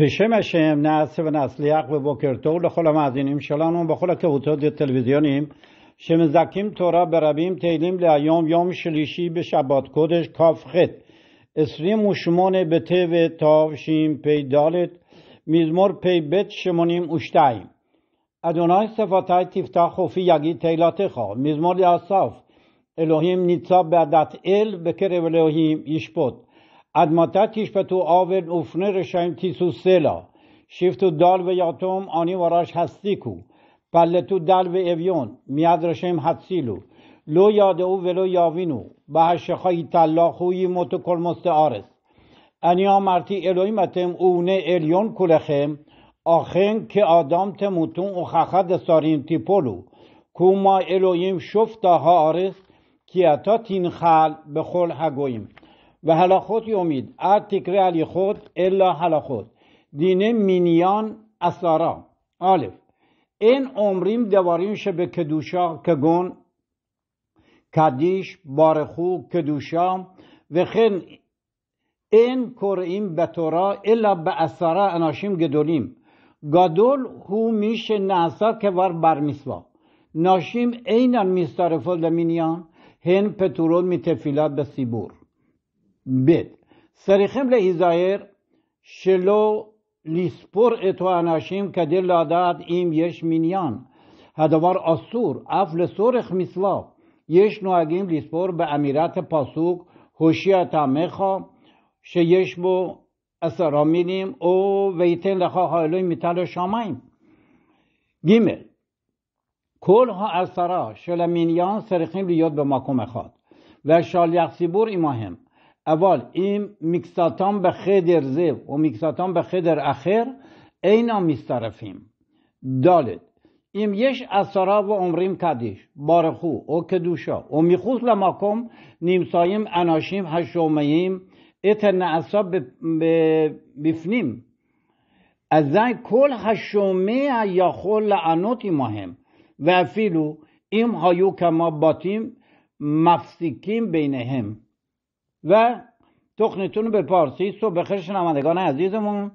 بشه مشم و نسل و به بکر تو لخ از اینیم شلان اون که تلویزیونیم شم زکیم تو را تیلیم لیام یوم شلیشی به شبات کدش کاف خد. اسری موشمون به ته و تاوشیم پیدالت میزمور پی بت شمونیم اوشتاییم ادونای صفاتای تیفتا خوفی یگی تیلات خو. میزمور یاساف الوهیم نیتا بعدت ال کره الوهیم بود. تو افنه اوفنه تیسو سلا شیفت و دال و یاتوم آنی وراش هستی کو پله تو و اویون میاد رشیم حدسیلو لو یاد او ولو یاوینو به هشخایی تلاخوی موتو کلمست آرس انیا مرتی الویمتم اونه الیون کلخم آخن که آدم تموتون او خخد ساریم تیپولو ما الویم شفتا ها آرس کیاتا تین خل به خل هگویم و هلاخوت یومید ار تکره علی خود الا هلاخوت دینه مینیان اسارا الف این عمریم دواریم به کدوشا کگون کدیش بارخو کدوشا و خن این کریم به تورا الا به اسارا اناشیم گدولیم گادول هو میشه نعسا که ور برمیسوا ناشیم عینا میستارفل مینیان هن پتورون میتفیلات به سیبور بید سرخیم ایزایر شلو لیسپور اتواناشیم کدیل لاداد ایم یش مینیان هدوار آسور اف لسور خمیسوا یش نوهگیم لیسپور به امیرات پاسوک، حوشی اتامه خوا شیش بو او مینیم ویتن لخوا هایلوی میتال شامایم گیمه کل ها اصرا شلو مینیان سرخیم لیاد به مکم خواد و شال یخصیبور ایما اول این میکساتان به خدر زیو و میکساتان به خدر اخر اینا میسترفیم دالت ایم یش اثارا و عمریم کدیش بارخو او کدوشا و میخوز لماکم نیمساییم اناشیم هشومیم اتن اصاب بفنیم אזי یا השומע و و و هایو که ما باتیم مفسیکیم مفسیکیم بینهم. و تخنتون به پارسی صبح شنوندگان عزیزمون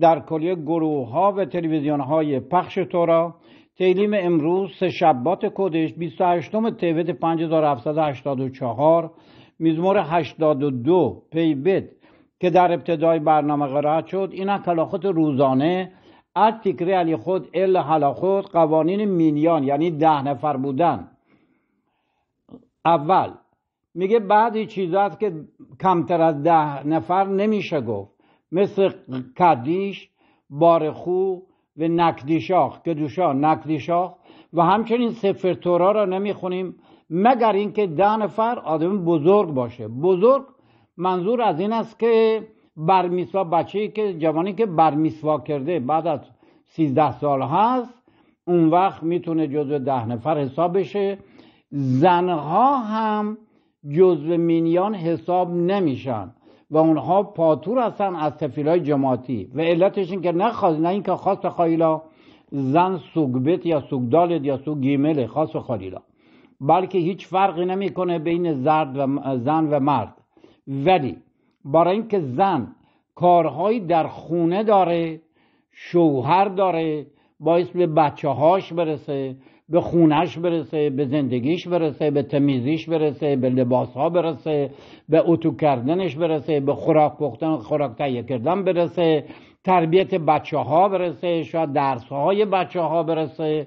در کلیه گروه ها و تلویزیون های پخش تورا تیلیم امروز سه شبات کدش 28 تیوت 5784 میزمور 82 پیبت که در ابتدای برنامه قرائت شد این کلاخت روزانه از تکری علی خود ال حلا قوانین مینیان یعنی ده نفر بودن اول میگه بعضی چیزاست که کمتر از ده نفر نمیشه گفت مثل کدیش بارخو و نکدیشاخ کدوشا نکدیشاخ و همچنین سفر تورا را نمیخونیم مگر اینکه ده نفر آدم بزرگ باشه بزرگ منظور از این است که برمیسوا بچه که جوانی که برمیسوا کرده بعد از سیزده سال هست اون وقت میتونه جزو ده نفر حساب بشه زنها هم جزو مینیان حساب نمیشن و اونها پاتور هستن از های جماعتی و علتش این که نخواست نه اینکه خاص خایلا زن سوگبت یا سوگدالت یا سوگیمل خاص خالیلا. بلکه هیچ فرقی نمیکنه بین زرد و زن و مرد ولی برای اینکه زن کارهایی در خونه داره شوهر داره باعث به بچه هاش برسه به خونش برسه به زندگیش برسه به تمیزیش برسه به لباسها برسه به اتو کردنش برسه به خوراک پختن خوراک تهیه کردن برسه تربیت بچه ها برسه شاید درس های بچه ها برسه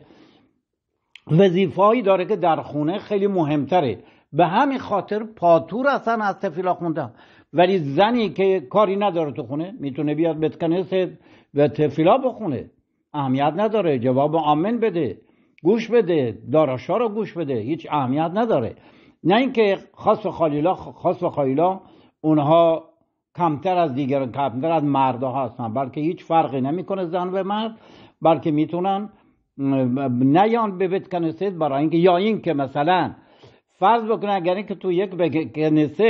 وظیفه داره که در خونه خیلی مهمتره به همین خاطر پاتور اصلا از تفیلا خوندن. ولی زنی که کاری نداره تو خونه میتونه بیاد بتکنه و تفیلا بخونه اهمیت نداره جواب آمن بده گوش بده داراشا رو گوش بده هیچ اهمیت نداره نه اینکه خاص و خالیلا خاص و خالیلا اونها کمتر از دیگر کمتر از مردها هستن بلکه هیچ فرقی نمیکنه زن و مرد بلکه میتونن نیان به بیت کنیست برای اینکه یا اینکه مثلا فرض بکنه اگر اینکه تو یک کنیست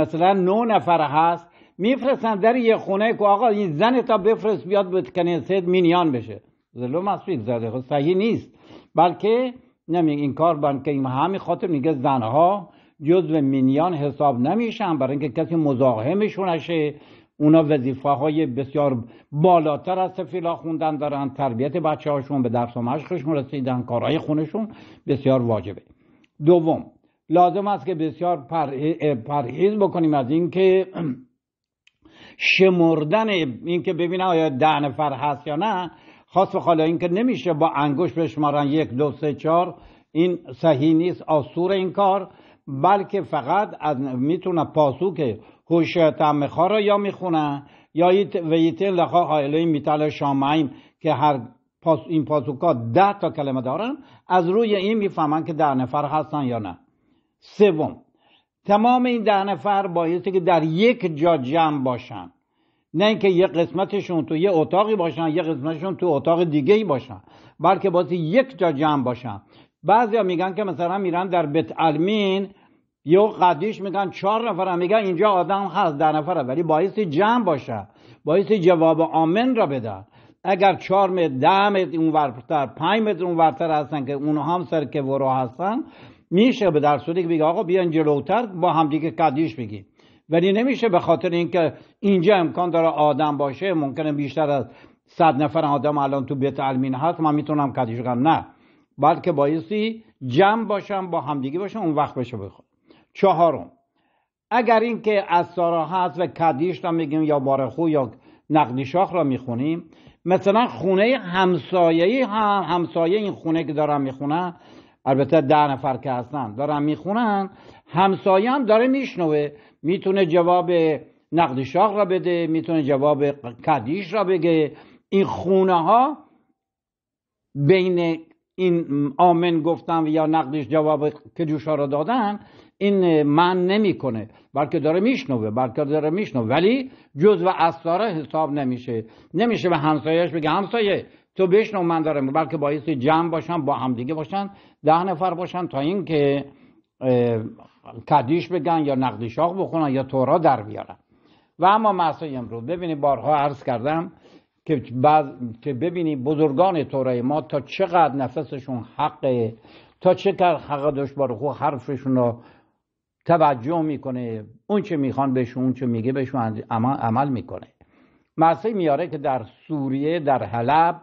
مثلا نو نفر هست میفرستن در یه خونه که آقا این زن تا بفرست بیاد به کنیست مینیان بشه ظلم لو زده خود صحیح نیست بلکه نمی این کار که این همه خاطر میگه زنها جزو مینیان حساب نمیشن برای اینکه کسی مزاحمشون نشه اونا وظیفه های بسیار بالاتر از سفیلا خوندن دارن تربیت بچه هاشون به درس و مشقشون رسیدن کارهای خونشون بسیار واجبه دوم لازم است که بسیار پرهیز بکنیم از اینکه شمردن اینکه ببینم آیا ده نفر هست یا نه خاص خاله اینکه نمیشه با انگوش بشمارن یک دو سه چهار این صحیح نیست آسور این کار بلکه فقط از میتونه پاسوک هوش تعمه را یا میخونه یا ویت لخا این میتل شامعیم که هر پاس این پاسوکا ده تا کلمه دارن از روی این میفهمن که ده نفر هستن یا نه سوم تمام این ده نفر بایستی که در یک جا جمع باشن نه اینکه یه قسمتشون تو یه اتاقی باشن یه قسمتشون تو اتاق دیگه ای باشن بلکه بازی یک جا جمع باشن بعضیا میگن که مثلا میرن در بت المین یه قدیش میگن چهار نفر هم میگن اینجا آدم هست در نفره ولی باعث جمع باشه باعث جواب آمن را بدن اگر چهار متر ده متر اون ورتر پنج متر اون ورتر هستن که اونها هم سر که ورا هستن میشه به در صورتی که بگه آقا بیان جلوتر با همدیگه قدیش بگیم ولی نمیشه به خاطر اینکه اینجا امکان داره آدم باشه ممکنه بیشتر از صد نفر آدم الان تو بیت علمین هست من میتونم کدیش کنم نه بلکه بایستی جمع باشم با همدیگه باشم اون وقت بشه بخواد چهارم اگر اینکه از سارا هست و کدیش را میگیم یا بارخو یا نقدی را میخونیم مثلا خونه همسایه هم همسایه این خونه که دارم میخونم البته ده نفر که هستن دارن میخونن همسایه هم داره میشنوه میتونه جواب نقد شاخ را بده میتونه جواب کدیش را بگه این خونه ها بین این آمن گفتن یا نقدش جواب کدوشا را دادن این من نمیکنه بلکه داره میشنوه بلکه داره میشنوه ولی جز و اسرار حساب نمیشه نمیشه به همسایش بگه همسایه تو بشنو من دارم بلکه باعث جمع باشن با همدیگه باشن ده نفر باشن تا اینکه کدیش بگن یا نقد بخونن یا تورا در بیارن و اما معصای امروز ببینی بارها عرض کردم که, که ببینی بزرگان تورای ما تا چقدر نفسشون حقه تا چقدر حق داشت بارخو حرفشون رو توجه میکنه اون چه میخوان بهشون اون چه میگه بهشون عمل میکنه مرسی میاره که در سوریه در حلب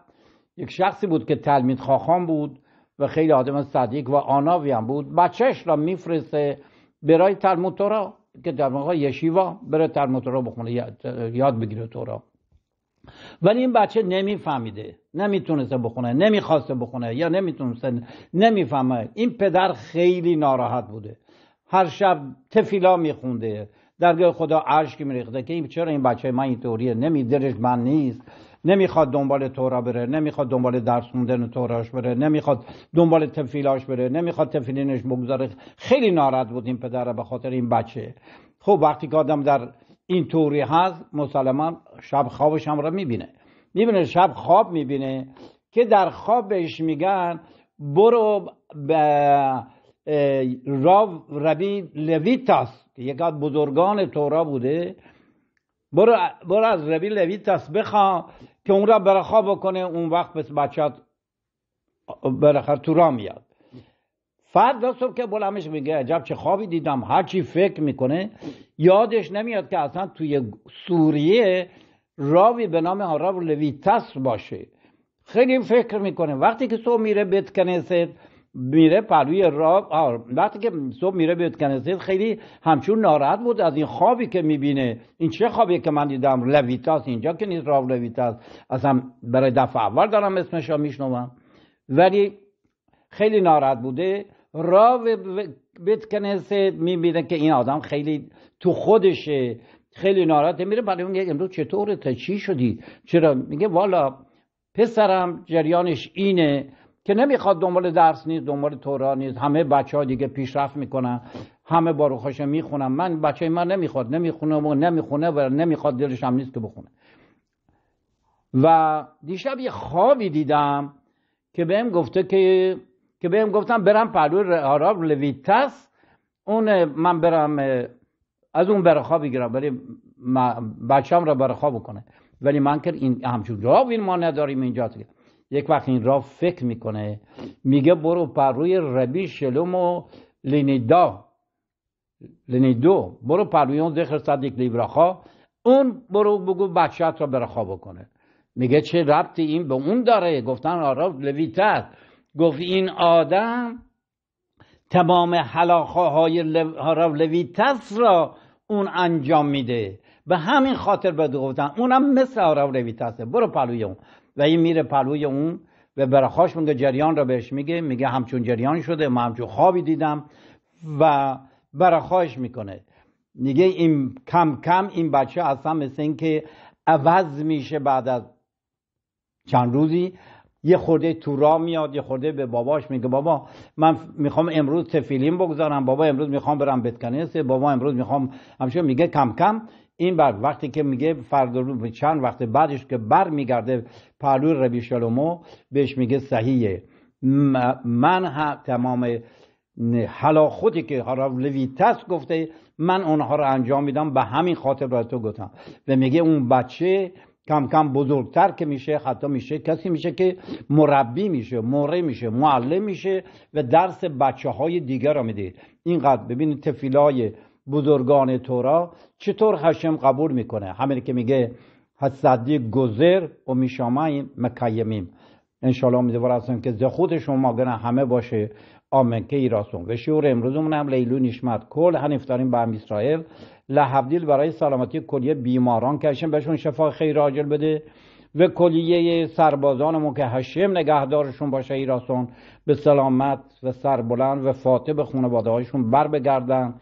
یک شخصی بود که تلمید خاخان بود و خیلی آدم صدیق و آناوی هم بود بچهش را میفرسته برای تلمود تورا که در موقع یشیوا بره تلمود تورا بخونه یاد بگیره تورا ولی این بچه نمیفهمیده نمیتونسته بخونه نمیخواسته بخونه یا نمیتونسته نمیفهمه این پدر خیلی ناراحت بوده هر شب تفیلا میخونده درگاه خدا عشق میریخته که چرا این بچه من این طوریه نمیدرش من نیست نمیخواد دنبال تورا بره نمیخواد دنبال درس خوندن توراش بره نمیخواد دنبال تفیلاش بره نمیخواد تفیلینش بگذاره خیلی ناراحت بود این پدر به خاطر این بچه خب وقتی که آدم در این طوری هست مسلما شب خوابش هم را میبینه میبینه شب خواب میبینه که در خواب بهش میگن برو به راو ربی لویتاس که از بزرگان تورا بوده برو, برو از ربی لویتس بخوا که اون را برخوا بکنه اون وقت پس بچت برخر تو را میاد فرد صبح که بلمش میگه عجب چه خوابی دیدم هرچی فکر میکنه یادش نمیاد که اصلا توی سوریه راوی به نام آراب لویتس باشه خیلی فکر میکنه وقتی که صبح میره کنه میره پروی را وقتی که صبح میره بیت کنسیل خیلی همچون ناراحت بود از این خوابی که میبینه این چه خوابی که من دیدم لویتاس اینجا که نیست راو لویتاس اصلا برای دفعه اول دارم اسمش را میشنوم ولی خیلی ناراحت بوده راو بیت کنسیل میبینه که این آدم خیلی تو خودشه خیلی ناراحت میره برای اون یک امروز چطوره تا چی شدی چرا میگه والا پسرم جریانش اینه که نمیخواد دنبال درس نیست دنبال تورا نیست همه بچه ها دیگه پیشرفت میکنن همه باروخاشه میخونن من بچه من نمیخواد نمیخونه و نمیخونه و نمیخواد دلش هم نیست که بخونه و دیشب یه خوابی دیدم که بهم گفته که که بهم گفتم برم پلو آراب لویتس اون من برم از اون برخوا خواب بگیرم ولی هم را برخوا کنه بکنه ولی من که این همچون جواب این ما نداریم اینجا دیگه یک وقت این را فکر میکنه میگه برو روی ربی شلوم و لینیدا لینیدو برو روی اون ذخر صدیق لیبراخا اون برو بگو بچهت را برخوا بکنه میگه چه ربطی این به اون داره گفتن آرا لویتر گفت این آدم تمام حلاخه های لویتس را اون انجام میده به همین خاطر به گفتن اونم مثل آراب لویتسه برو پلوی اون و این میره پلوی اون و برخاش میگه جریان را بهش میگه میگه همچون جریان شده ما همچون خوابی دیدم و برخاش میکنه میگه این کم کم این بچه اصلا مثل اینکه که عوض میشه بعد از چند روزی یه خورده تو را میاد یه خورده به باباش میگه بابا من میخوام امروز تفیلیم بگذارم بابا امروز میخوام برم بتکنیس بابا امروز میخوام همشون میگه کم کم این بر وقتی که میگه فردا چند وقت بعدش که بر میگرده پالور ربی شلومو بهش میگه صحیحه من ها تمام حالا خودی که حالا لویتس گفته من اونها رو انجام میدم به همین خاطر را تو گفتم و میگه اون بچه کم کم بزرگتر که میشه حتی میشه کسی میشه که مربی میشه موره میشه معلم میشه و درس بچه های دیگر را میده اینقدر ببینید تفیلای بزرگان تورا چطور هشم قبول میکنه همین که میگه حسدی گذر و میشامای مکیمیم انشالله امیدوار هستم که ز خود شما گنه همه باشه آمین که ای و شعور امروزمون هم لیلو نشمت کل هنفتاریم به هم اسرائیل لحبدیل برای سلامتی کلیه بیماران که بهشون شفا خیر راجل بده و کلیه سربازانمون که هشم نگهدارشون باشه ایراسون به سلامت و سربلند و فاتح به خانواده هایشون بر بگردن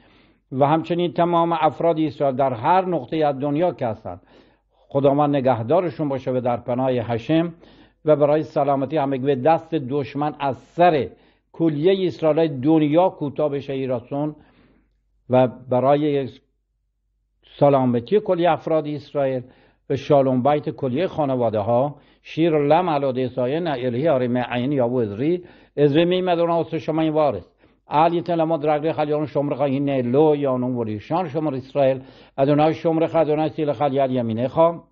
و همچنین تمام افراد اسرائیل در هر نقطه از دنیا که هستن خداوند نگهدارشون باشه و در پناه هشم و برای سلامتی همه به دست دشمن از سر کلیه اسرائیل دنیا کوتاه بشه ایراسون و برای سلامتی کلی افراد اسرائیل به شالوم بیت کلیه خانواده ها شیر لم علاده سایه الهی آره عین یا وزری ازری میمدون آسو شما این وارست علی تلما درگری خلیان شمر خواهی نیلو یا وریشان شمر اسرائیل ادونای شمر اونای سیل خلیان یمینه ما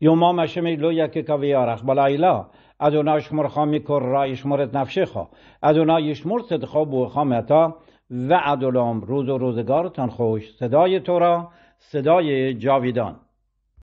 یوما مشمی لو یک بلا ایلا از ادونای شمر خامی میکر رای شمرت نفشه از ادونای شمر صدخواه بو متا و عدلام روز و روزگارتان خوش صدای تو را صدای جاویدان